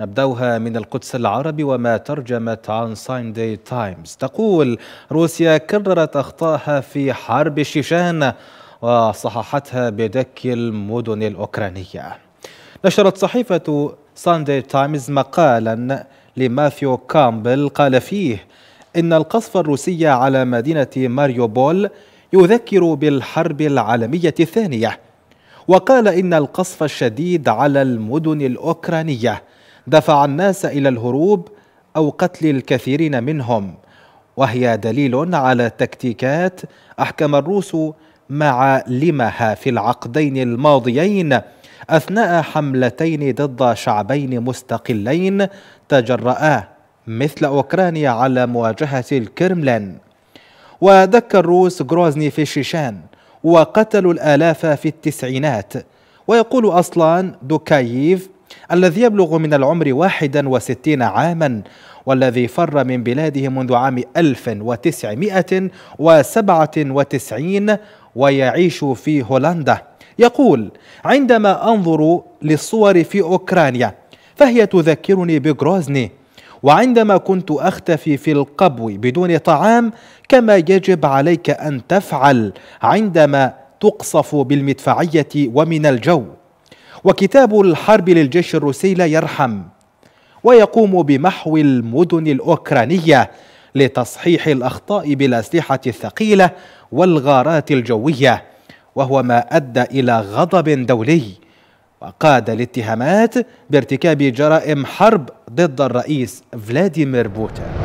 نبدأها من القدس العربي وما ترجمت عن ساندي تايمز تقول روسيا كررت أخطائها في حرب الشيشان وصححتها بدك المدن الأوكرانية نشرت صحيفة ساندي تايمز مقالا لماثيو كامبل قال فيه إن القصف الروسي على مدينة ماريوبول يذكر بالحرب العالمية الثانية وقال إن القصف الشديد على المدن الأوكرانية دفع الناس الى الهروب او قتل الكثيرين منهم وهي دليل على تكتيكات احكم الروس معالمها في العقدين الماضيين اثناء حملتين ضد شعبين مستقلين تجرأا مثل اوكرانيا على مواجهه الكرملين ودك الروس غروزني في الشيشان وقتلوا الالاف في التسعينات ويقول اصلا دوكاييف الذي يبلغ من العمر 61 عاما والذي فر من بلاده منذ عام 1997 ويعيش في هولندا يقول عندما أنظر للصور في أوكرانيا فهي تذكرني بغروزني وعندما كنت أختفي في القبو بدون طعام كما يجب عليك أن تفعل عندما تقصف بالمدفعية ومن الجو وكتاب الحرب للجيش الروسي لا يرحم ويقوم بمحو المدن الأوكرانية لتصحيح الأخطاء بالأسلحة الثقيلة والغارات الجوية وهو ما أدى إلى غضب دولي وقاد الاتهامات بارتكاب جرائم حرب ضد الرئيس فلاديمير بوتين